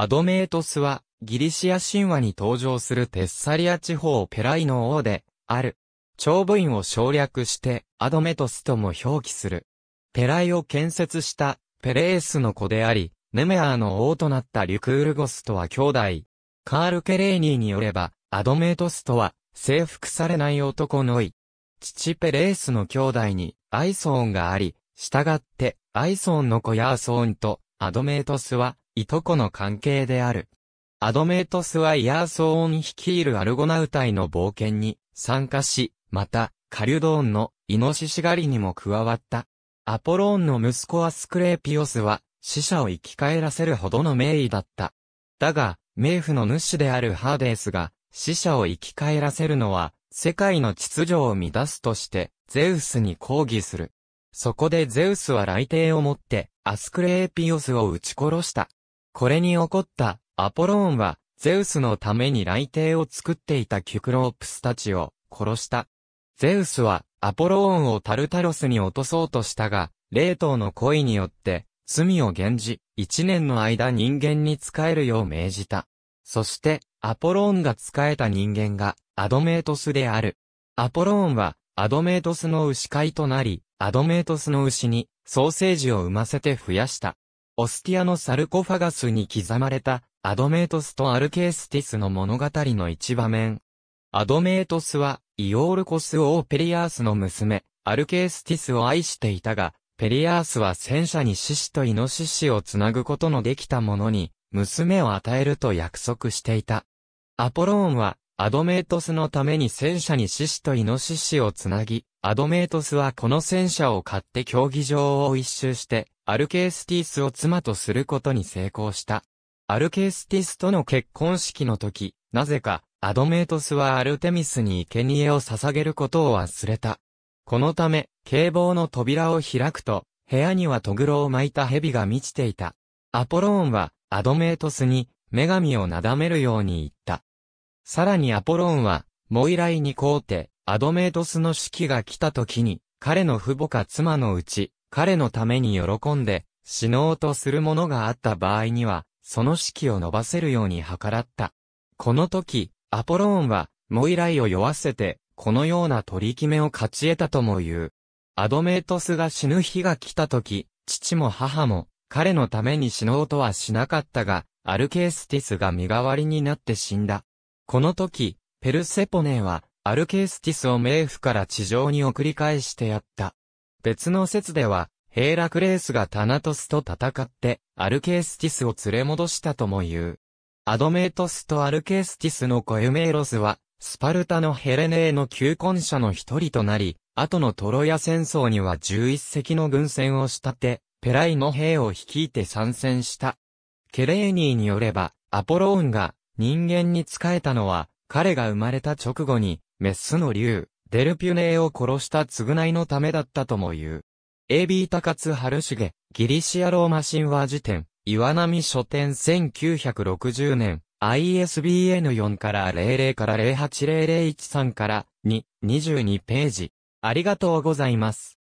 アドメートスは、ギリシア神話に登場するテッサリア地方ペライの王で、ある。長部院を省略して、アドメトスとも表記する。ペライを建設した、ペレースの子であり、ネメアーの王となったリュクールゴスとは兄弟。カール・ケレーニーによれば、アドメートスとは、征服されない男のい。父ペレースの兄弟に、アイソーンがあり、従って、アイソーンの子ヤーソーンと、アドメートスは、いとこの関係である。アドメートスはイヤーソーン率いるアルゴナウ隊の冒険に参加し、また、カリュドーンのイノシシ狩りにも加わった。アポローンの息子アスクレーピオスは死者を生き返らせるほどの名医だった。だが、冥府の主であるハーデースが死者を生き返らせるのは世界の秩序を乱すとしてゼウスに抗議する。そこでゼウスは雷帝をもってアスクレーピオスを撃ち殺した。これに怒ったアポローンは、ゼウスのために雷帝を作っていたキュクロープスたちを殺した。ゼウスはアポローンをタルタロスに落とそうとしたが、霊凍の恋によって罪を減じ、一年の間人間に仕えるよう命じた。そして、アポローンが仕えた人間がアドメートスである。アポローンはアドメートスの牛飼いとなり、アドメートスの牛にソーセージを産ませて増やした。オスティアのサルコファガスに刻まれた、アドメートスとアルケースティスの物語の一場面。アドメートスは、イオールコス王ペリアースの娘、アルケースティスを愛していたが、ペリアースは戦車に獅子とイノシシをつなぐことのできたものに、娘を与えると約束していた。アポローンは、アドメートスのために戦車に獅子とイノシシをつなぎ、アドメートスはこの戦車を買って競技場を一周して、アルケースティスを妻とすることに成功した。アルケースティスとの結婚式の時、なぜか、アドメートスはアルテミスに生贄を捧げることを忘れた。このため、警棒の扉を開くと、部屋にはトグロを巻いた蛇が満ちていた。アポローンは、アドメートスに、女神をなだめるように言った。さらにアポローンは、モイライにこうて、アドメートスの式が来た時に、彼の父母か妻のうち、彼のために喜んで、死のうとする者があった場合には、その気を伸ばせるように計らった。この時、アポローンは、モイライを酔わせて、このような取り決めを勝ち得たとも言う。アドメートスが死ぬ日が来た時、父も母も、彼のために死のうとはしなかったが、アルケースティスが身代わりになって死んだ。この時、ペルセポネは、アルケースティスを冥府から地上に送り返してやった。別の説では、ヘーラクレースがタナトスと戦って、アルケースティスを連れ戻したとも言う。アドメートスとアルケースティスのコユメイロスは、スパルタのヘレネーの求婚者の一人となり、後のトロヤ戦争には11隻の軍船を仕立て、ペライの兵を率いて参戦した。ケレーニーによれば、アポローンが人間に仕えたのは、彼が生まれた直後に、メスの竜、デルピュネーを殺した償いのためだったとも言う。AB 高津春重、ギリシアローマ神話辞典、岩波書店1960年、ISBN 4から00から08001 3から2、22ページ。ありがとうございます。